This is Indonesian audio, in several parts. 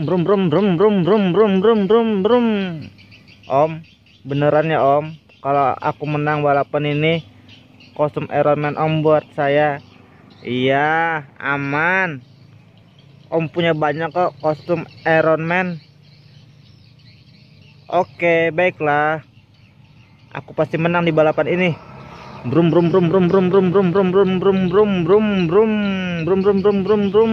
Brum brum brum brum brum brum brum brum brum. Om, beneran ya Om, kalau aku menang balapan ini kostum Iron Man Om buat saya. Iya, aman. Om punya banyak kok kostum Iron Man. Oke, baiklah. Aku pasti menang di balapan ini. Brum brum brum brum brum brum brum brum brum brum brum brum brum brum brum brum brum.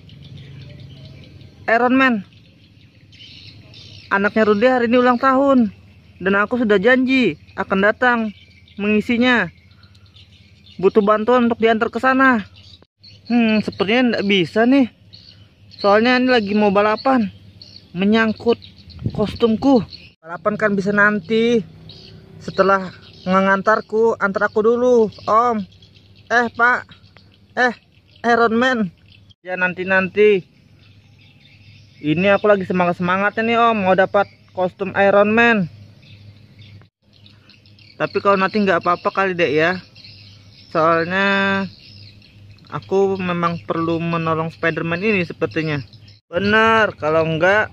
Iron Man. Anaknya Rudy hari ini ulang tahun dan aku sudah janji akan datang mengisinya. Butuh bantuan untuk diantar ke sana. Hmm, sepertinya tidak bisa nih. Soalnya ini lagi mau balapan. Menyangkut kostumku. Balapan kan bisa nanti. Setelah mengantarku, antar aku dulu, Om. Eh, Pak. Eh, Iron Man. Ya nanti-nanti ini aku lagi semangat-semangatnya nih om Mau dapat kostum Iron Man Tapi kalau nanti nggak apa-apa kali deh ya Soalnya Aku memang perlu menolong Spiderman ini sepertinya Bener Kalau nggak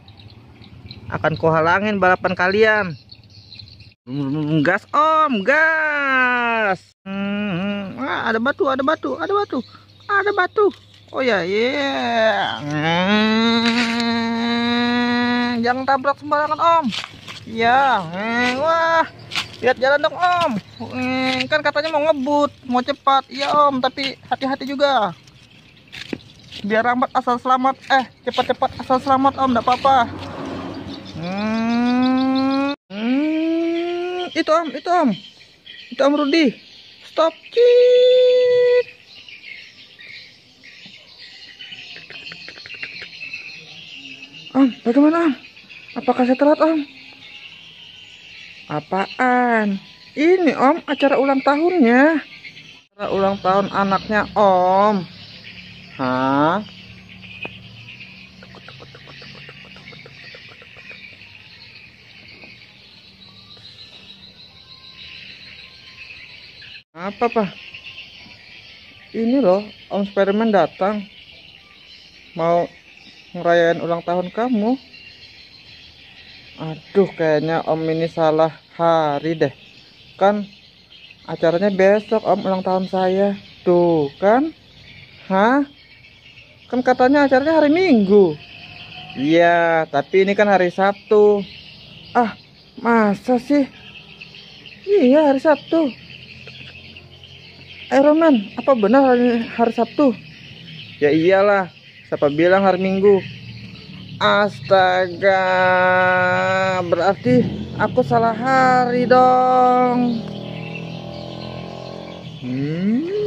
Akan kuhalangin balapan kalian Gas om Gas hmm, hmm. Ah, Ada batu ada batu ada batu Ada batu Oh ya yeah, yeah. Hmm jangan tabrak sembarangan om ya eh, wah lihat jalan dong om eh, kan katanya mau ngebut mau cepat iya om tapi hati-hati juga biar rambat asal selamat eh cepat-cepat asal selamat om gak apa-apa hmm. hmm, itu om itu om itu om Rudi stop cik om bagaimana om Apakah saya telat, Om? Apaan? Ini, Om, acara ulang tahunnya. Acara ulang tahun anaknya, Om. Hah? Apa, Pak? Ini loh, Om Spiderman datang. Mau ngerayain ulang tahun kamu aduh kayaknya om ini salah hari deh kan acaranya besok om ulang tahun saya tuh kan hah kan katanya acaranya hari minggu iya tapi ini kan hari sabtu ah masa sih iya hari sabtu Ironman eh, apa benar hari, hari sabtu ya iyalah siapa bilang hari minggu Astaga, berarti aku salah hari dong. Hmm.